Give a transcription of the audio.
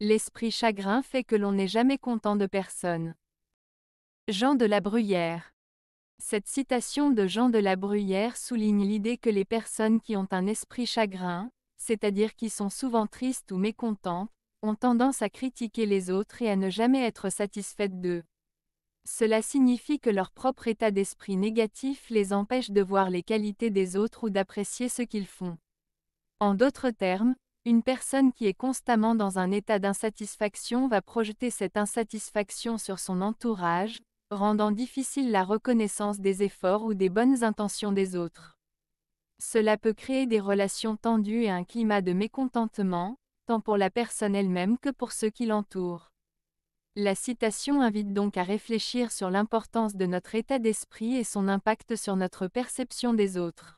L'esprit chagrin fait que l'on n'est jamais content de personne. Jean de la Bruyère. Cette citation de Jean de la Bruyère souligne l'idée que les personnes qui ont un esprit chagrin, c'est-à-dire qui sont souvent tristes ou mécontentes, ont tendance à critiquer les autres et à ne jamais être satisfaites d'eux. Cela signifie que leur propre état d'esprit négatif les empêche de voir les qualités des autres ou d'apprécier ce qu'ils font. En d'autres termes, une personne qui est constamment dans un état d'insatisfaction va projeter cette insatisfaction sur son entourage, rendant difficile la reconnaissance des efforts ou des bonnes intentions des autres. Cela peut créer des relations tendues et un climat de mécontentement, tant pour la personne elle-même que pour ceux qui l'entourent. La citation invite donc à réfléchir sur l'importance de notre état d'esprit et son impact sur notre perception des autres.